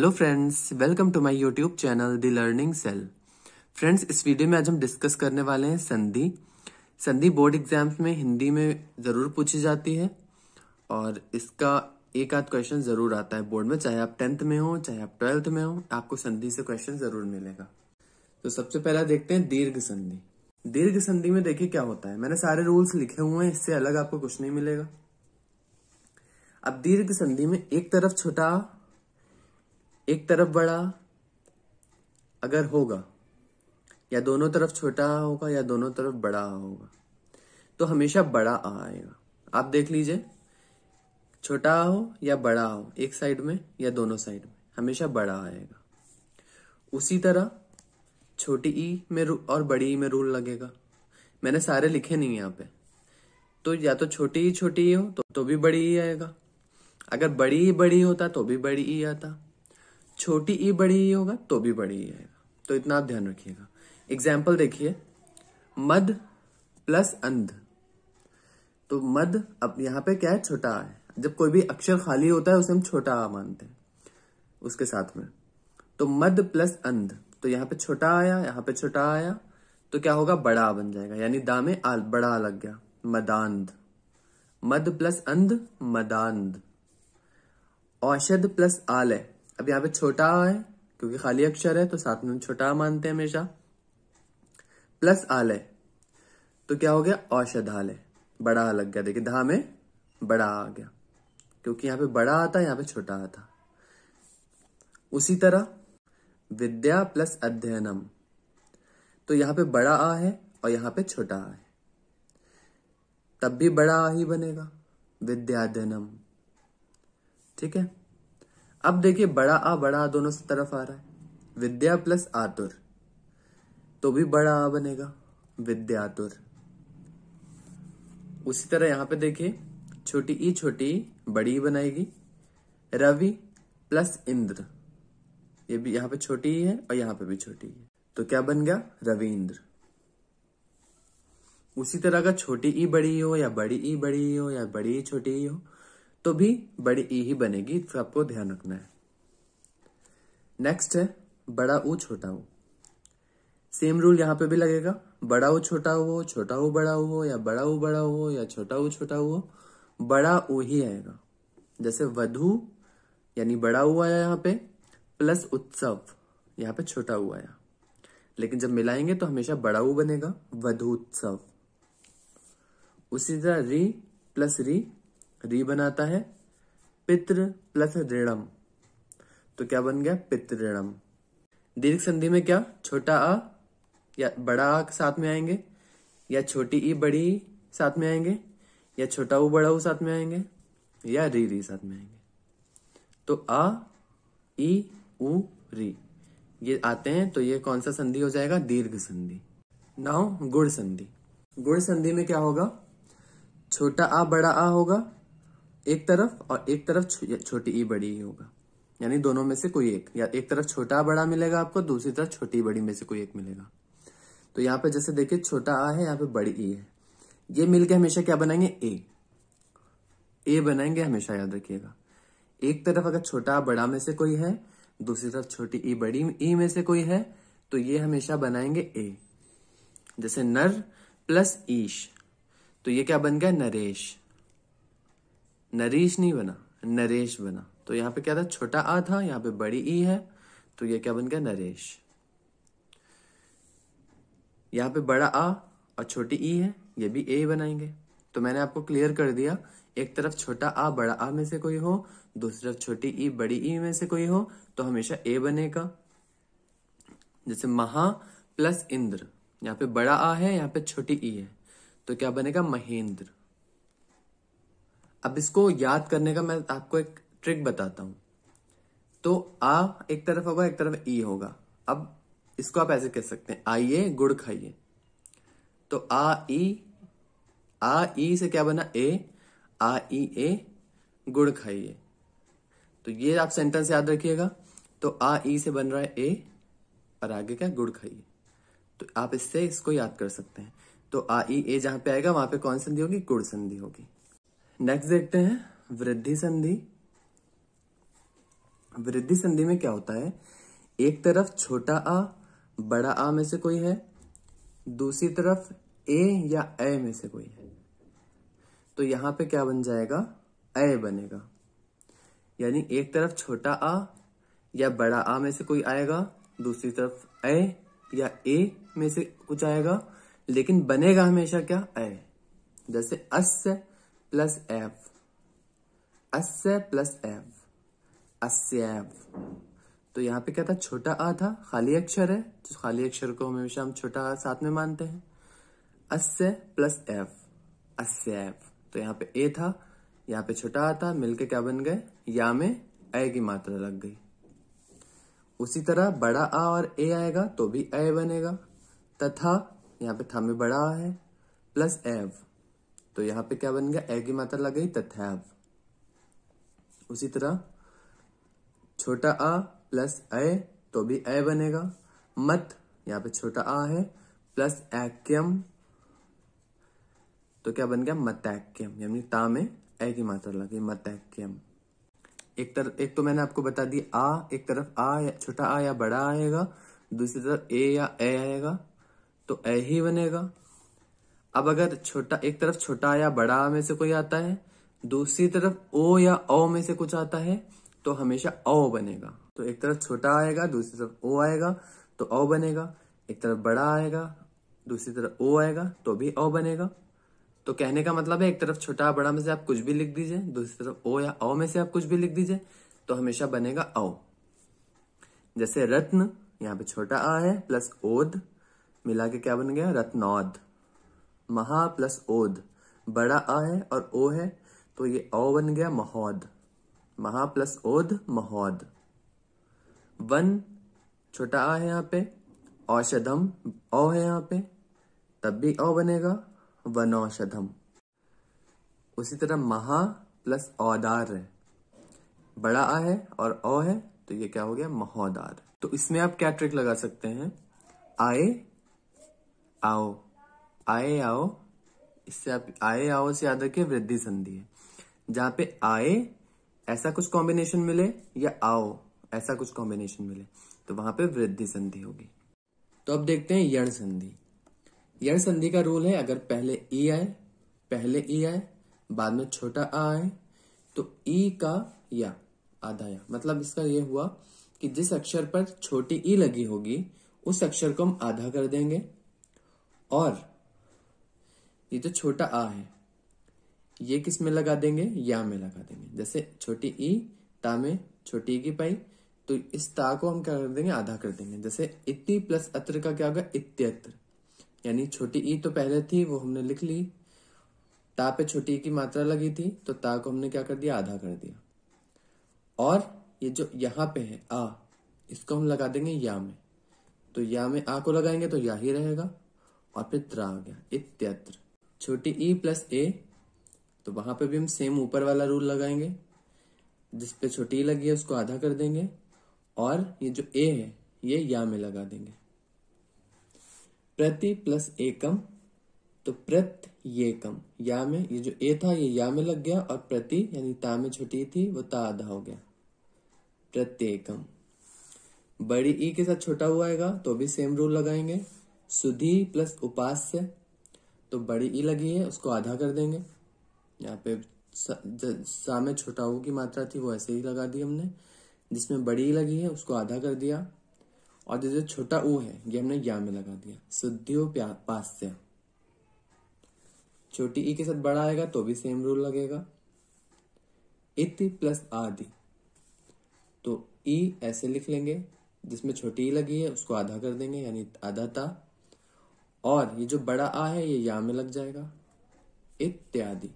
hello friends welcome to my YouTube channel the learning cell friends इस video में आज हम डिस्कस करने वाले हैं संधि संधि बोर्ड एग्जाम्स में हिंदी में ज़रूर पूछी जाती है और इसका एक आध क्वेश्चन ज़रूर आता है बोर्ड में चाहे आप टेंथ में हो चाहे आप ट्वेल्थ में हो आपको संधि से क्वेश्चन ज़रूर मिलेगा तो सबसे पहला देखते हैं दीर्घ संधि दीर्घ संधि में देखिए क्या होता है मैंने सारे रूल्स लिखे हुए हैं इससे अलग आपको कुछ नहीं मिलेगा अब दीर्घ संधि में एक तरफ छोटा एक तरफ बड़ा अगर होगा या दोनों तरफ छोटा होगा या दोनों तरफ बड़ा होगा तो हमेशा बड़ा आएगा आप देख लीजिए छोटा हो या बड़ा हो एक साइड में या दोनों साइड में हमेशा बड़ा आएगा उसी तरह छोटी ई में और बड़ी ई में रूल लगेगा मैंने सारे लिखे नहीं यहाँ पे तो या तो छोटी ई छोटी ई हो तो, तो भी बड़ी ई आएगा अगर बड़ी ई बड़ी होता तो भी बड़ी ई आता छोटी ई बड़ी ई होगा तो भी बड़ी ई आएगा तो इतना आप ध्यान रखिएगा एग्जाम्पल देखिए मद प्लस अंध तो मद अब यहां पे क्या है छोटा है जब कोई भी अक्षर खाली होता है उसे हम छोटा आ मानते हैं उसके साथ में तो मद प्लस अंध तो यहां पे छोटा आया यहां पे छोटा आया तो क्या होगा बड़ा बन जाएगा यानी दामे आ, बड़ा लग गया मदांध मद प्लस अंध मदांध औषध प्लस आलय अब यहाँ पे छोटा है क्योंकि खाली अक्षर है तो साथ में हम छोटा मानते हैं हमेशा प्लस आलय तो क्या हो गया औषधालय बड़ा आ लग गया देखिए धा में बड़ा आ गया क्योंकि यहाँ पे बड़ा आता यहाँ पे छोटा आता उसी तरह विद्या प्लस अध्ययनम तो यहाँ पे बड़ा आ है और यहाँ पे छोटा आ है तब भी बड़ा आ ही बनेगा विद्याध्ययनम ठीक है अब देखिए बड़ा आ बड़ा आ दोनों तरफ आ रहा है विद्या प्लस आतुर तो भी बड़ा आ बनेगा विद्यातुर उसी तरह यहां पे देखिए छोटी ई छोटी बड़ी बनाएगी रवि प्लस इंद्र ये भी यहां पे छोटी ही है और यहां पे भी छोटी है तो क्या बन गया रविंद्र उसी तरह का छोटी ई बड़ी हो या बड़ी ई बड़ी हो या बड़ी ई छोटी ई हो तो भी बड़ी ई ही बनेगी तो आपको ध्यान रखना है नेक्स्ट है बड़ा ऊ छोटा ऊ सेम रूल यहां पे भी लगेगा बड़ा ऊ छोटा हो छोटा ऊ बड़ा हो या बड़ा ऊ बड़ा हो या छोटा ऊ छोटा हो बड़ा ऊ ही आएगा जैसे वधु यानी बड़ा हुआ आया यहाँ पे प्लस उत्सव यहाँ पे छोटा हुआ आया लेकिन जब मिलाएंगे तो हमेशा बड़ा ऊ बनेगा वधु उत्सव उसी तरह री प्लस री री बनाता है पित्र प्लस ऋणम तो क्या बन गया पितृणम दीर्घ संधि में क्या छोटा आ या बड़ा आ साथ में आएंगे या छोटी ई बड़ी साथ में आएंगे या छोटा ऊ बड़ा ऊ साथ में आएंगे या री री साथ में आएंगे तो आ ई उ री ये आते हैं तो ये कौन सा संधि हो जाएगा दीर्घ संधि नाउ गुड़ संधि गुड़ संधि में क्या होगा छोटा आ बड़ा आ होगा एक तरफ और एक तरफ छोटी ई बड़ी ई होगा यानी दोनों में से कोई एक या एक तरफ छोटा बड़ा मिलेगा आपको दूसरी तरफ छोटी बड़ी में से कोई एक मिलेगा तो यहाँ पे जैसे देखिए छोटा आ है यहाँ पे बड़ी ई है ये मिलके हमेशा क्या बनाएंगे ए ए बनाएंगे हमेशा याद रखिएगा एक तरफ अगर छोटा बड़ा में से कोई है दूसरी तरफ छोटी ई बड़ी ई में से कोई है तो ये हमेशा बनाएंगे ए जैसे नर प्लस ईश तो ये क्या बन गया नरेश नरेश नहीं बना नरेश बना तो यहाँ पे क्या था छोटा आ था यहाँ पे बड़ी ई है तो ये क्या बन गया नरेश यहाँ पे बड़ा आ और छोटी ई है ये भी ए बनाएंगे तो मैंने आपको क्लियर कर दिया एक तरफ छोटा आ बड़ा आ में से कोई हो दूसरी तरफ छोटी ई बड़ी ई में से कोई हो तो हमेशा ए बनेगा जैसे महा प्लस इंद्र यहाँ पे बड़ा आ है यहाँ पे छोटी ई है तो क्या बनेगा महेंद्र अब इसको याद करने का मैं आपको एक ट्रिक बताता हूं तो आ एक तरफ होगा एक तरफ ई होगा अब इसको आप ऐसे कह सकते हैं आइए गुड़ खाइए तो आ ई आ ई से क्या बना ए आ ई ए गुड़ खाइए तो ये आप सेंटेंस याद रखिएगा तो आ ई से बन रहा है ए और आगे क्या गुड़ खाइए तो आप इससे इसको याद कर सकते हैं तो आ ई ए जहां पे आएगा वहां पे कौन संधि होगी गुड़ संधि होगी नेक्स्ट देखते हैं वृद्धि संधि वृद्धि संधि में क्या होता है एक तरफ छोटा आ बड़ा आ में से कोई है दूसरी तरफ ए या ए में से कोई है तो यहां पे क्या बन जाएगा ए बनेगा यानी एक तरफ छोटा आ या बड़ा आ में से कोई आएगा दूसरी तरफ ए या ए में से कुछ आएगा लेकिन बनेगा हमेशा क्या ए जैसे अस प्लस एव अस्य प्लस एव अस्यव तो यहाँ पे क्या था छोटा आ था खाली अक्षर है तो खाली अक्षर को हमेशा हम छोटा आ साथ में मानते हैं अस्य प्लस एव अस्यव तो यहाँ पे ए था यहाँ पे छोटा आ था मिलके क्या बन गए या में अय की मात्रा लग गई उसी तरह बड़ा आ और ए आएगा तो भी ए बनेगा तथा यहाँ पे था में बड़ा आ है प्लस एव तो यहाँ पे क्या बन गया ए की मात्रा लग गई तथैव उसी तरह छोटा आ प्लस ए तो भी ए बनेगा मत यहाँ पे छोटा आ है प्लस एक्यम तो क्या बन गया मतैक्यम यानी ता में ए की मात्रा लग गई मतैक्यम एक तरफ एक तो मैंने आपको बता दी आ एक तरफ आ छोटा आ या बड़ा आएगा दूसरी तरफ ए या ए आएगा तो ए ही बनेगा अब अगर छोटा एक तरफ छोटा या बड़ा में से कोई आता है दूसरी तरफ ओ या ओ में से कुछ आता है तो हमेशा ओ बनेगा तो एक तरफ छोटा आएगा दूसरी तरफ ओ आएगा तो ओ बनेगा एक तरफ बड़ा आएगा दूसरी तरफ ओ आएगा तो भी ओ बनेगा तो कहने का मतलब है एक तरफ छोटा बड़ा में से आप कुछ भी लिख दीजिए दूसरी तरफ ओ या औ में से आप कुछ भी लिख दीजिए तो हमेशा बनेगा औ जैसे रत्न यहाँ पे छोटा आ है प्लस ओद मिला के क्या बन गया रत्नौद महा प्लस ओद बड़ा आ है और ओ है तो ये ओ बन गया महोद महा प्लस ओद महोद वन छोटा आ है यहाँ पे औषधम ओ है यहाँ पे तब भी ओ बनेगा वन औषधम उसी तरह महा प्लस औदार है बड़ा आ है और ओ है तो ये क्या हो गया महोदार तो इसमें आप क्या ट्रिक लगा सकते हैं आए आओ आए आओ इससे आप आए आओ से याद रखिए वृद्धि संधि है जहां पे आए ऐसा कुछ कॉम्बिनेशन मिले या आओ ऐसा कुछ कॉम्बिनेशन मिले तो वहां पे वृद्धि संधि होगी तो अब देखते हैं यण संधि यण संधि का रूल है अगर पहले ई आए पहले ई आए बाद में छोटा आ आए तो ई का या आधा या मतलब इसका यह हुआ कि जिस अक्षर पर छोटी ई लगी होगी उस अक्षर को हम आधा कर देंगे और ये जो तो छोटा आ है ये किस में लगा देंगे या में लगा देंगे जैसे छोटी ई ता में छोटी ई की पाई तो इस ता को हम क्या कर देंगे आधा कर देंगे जैसे इति प्लस अत्र का क्या होगा इत्यत्र यानी छोटी ई तो पहले थी वो हमने लिख ली ता पे छोटी ई की मात्रा लगी थी तो ता को हमने क्या कर दिया आधा कर दिया और ये जो यहाँ पे है आ इसको हम लगा देंगे या में तो या में आ को लगाएंगे तो या ही रहेगा और फिर त्रा आ गया इत्यत्र छोटी ई प्लस ए तो वहां पे भी हम सेम ऊपर वाला रूल लगाएंगे जिस पे छोटी ई e लगी है उसको आधा कर देंगे और ये जो ए है ये या में लगा देंगे प्रति प्लस एकम तो प्रत ये कम या में ये जो ए था ये या में लग गया और प्रति यानी ता में छोटी e थी वो ता आधा हो गया प्रत्येकम बड़ी ई e के साथ छोटा हुआ आएगा तो भी सेम रूल लगाएंगे सुधी प्लस उपास्य तो बड़ी ई लगी है उसको आधा कर देंगे यहाँ पे सा, में छोटा ऊ की मात्रा थी वो ऐसे ही लगा दी हमने जिसमें बड़ी ई लगी है उसको आधा कर दिया और जो जो छोटा ऊ है ये हमने ज्ञा में लगा दिया शुद्धियो पास्य छोटी ई के साथ बड़ा आएगा तो भी सेम रूल लगेगा इति प्लस आदि तो ई ऐसे लिख लेंगे जिसमें छोटी ई लगी है उसको आधा कर देंगे यानी आधा ता और ये जो बड़ा आ है ये या में लग जाएगा इत्यादि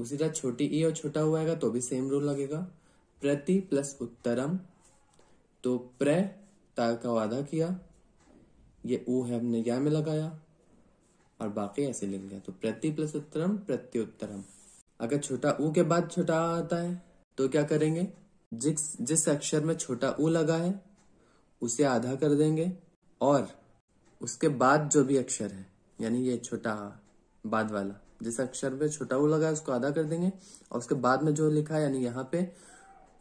उसी तरह छोटी ई और छोटा हुआ आएगा तो भी सेम रूल लगेगा प्रति प्लस उत्तरम तो प्र का वादा किया ये ऊ है हमने या में लगाया और बाकी ऐसे लिख दिया तो प्रति प्लस उत्तरम प्रत्युत्तरम अगर छोटा ऊ के बाद छोटा आता है तो क्या करेंगे जिस जिस अक्षर में छोटा ऊ लगा है उसे आधा कर देंगे और उसके बाद जो भी अक्षर है यानी ये छोटा बाद वाला जिस अक्षर पे छोटा वो लगा उसको आधा कर देंगे और उसके बाद में जो लिखा है यानी यहाँ पे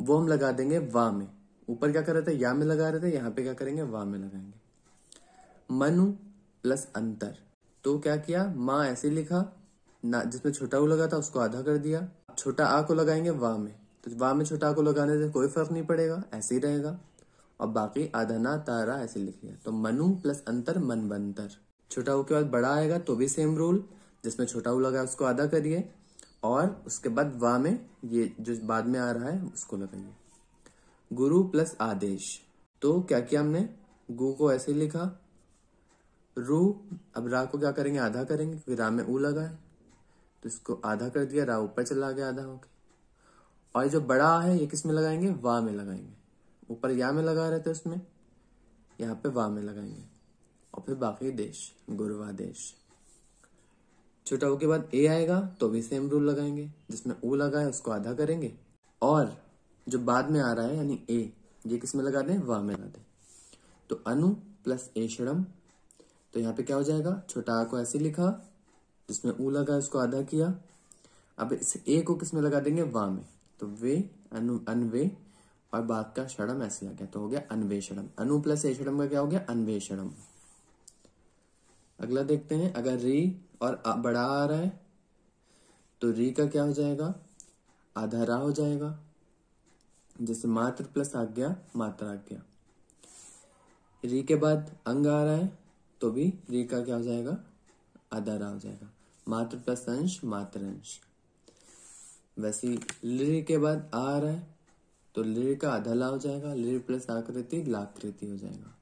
वो हम लगा देंगे वा में ऊपर क्या कर रहे थे या में लगा रहे थे यहाँ पे क्या करेंगे वा में लगाएंगे मनु प्लस अंतर तो क्या किया माँ ऐसे लिखा ना जिसमें छोटा ऊ लगा था उसको आधा कर दिया छोटा आ को लगाएंगे वाह में तो वाह में छोटा आ को लगाने से कोई फर्क नहीं पड़ेगा ऐसे ही रहेगा और बाकी अधना तारा ऐसे लिख लिया तो मनु प्लस अंतर मन बंतर छोटा ऊ के बाद बड़ा आएगा तो भी सेम रूल जिसमें छोटा ऊ लगा उसको आधा करिए और उसके बाद वा में ये जो बाद में आ रहा है उसको लगाइए गुरु प्लस आदेश तो क्या किया हमने गु को ऐसे लिखा रू अब रा को क्या करेंगे आधा करेंगे क्योंकि रा में ऊ लगा है तो इसको आधा कर दिया रा ऊपर चला गया आधा होके और जो बड़ा है ये किस में लगाएंगे वा में लगाएंगे ऊपर या में लगा रहे थे उसमें यहाँ पे वा में लगाएंगे और फिर बाकी देश गुरुवा देश छोटा के बाद ए आएगा तो भी सेम रूल लगाएंगे जिसमें ओ लगा है उसको आधा करेंगे और जो बाद में आ रहा है यानी ए ये किस में लगा दें वाह में लगा दें तो अनु प्लस ए शड़म तो यहाँ पे क्या हो जाएगा छोटा को ऐसे लिखा जिसमें ऊ लगा उसको आधा किया अब इस ए को किस में लगा देंगे वा में तो वे अनु अनवे और बात का षडम ऐसे आ गया तो हो गया अन्वेषणम अनु प्लस एषणम का क्या हो गया अन्वेषणम अगला देखते हैं अगर री और बड़ा आ रहा है तो री का क्या हो जाएगा आधारा हो जाएगा जैसे मात्र प्लस आज्ञा मात्रा आज्ञा री के बाद अंग आ रहा है तो भी री का क्या हो जाएगा आधारा हो जाएगा मात्र प्लस अंश मात्र अंश वैसे ली के बाद आ रहा है तो लिर का आधा ला हो जाएगा लिर प्लस आकृति लाकृति हो जाएगा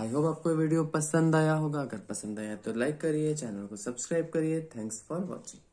आई होप आपको वीडियो पसंद आया होगा अगर पसंद आया तो लाइक करिए चैनल को सब्सक्राइब करिए थैंक्स फॉर वॉचिंग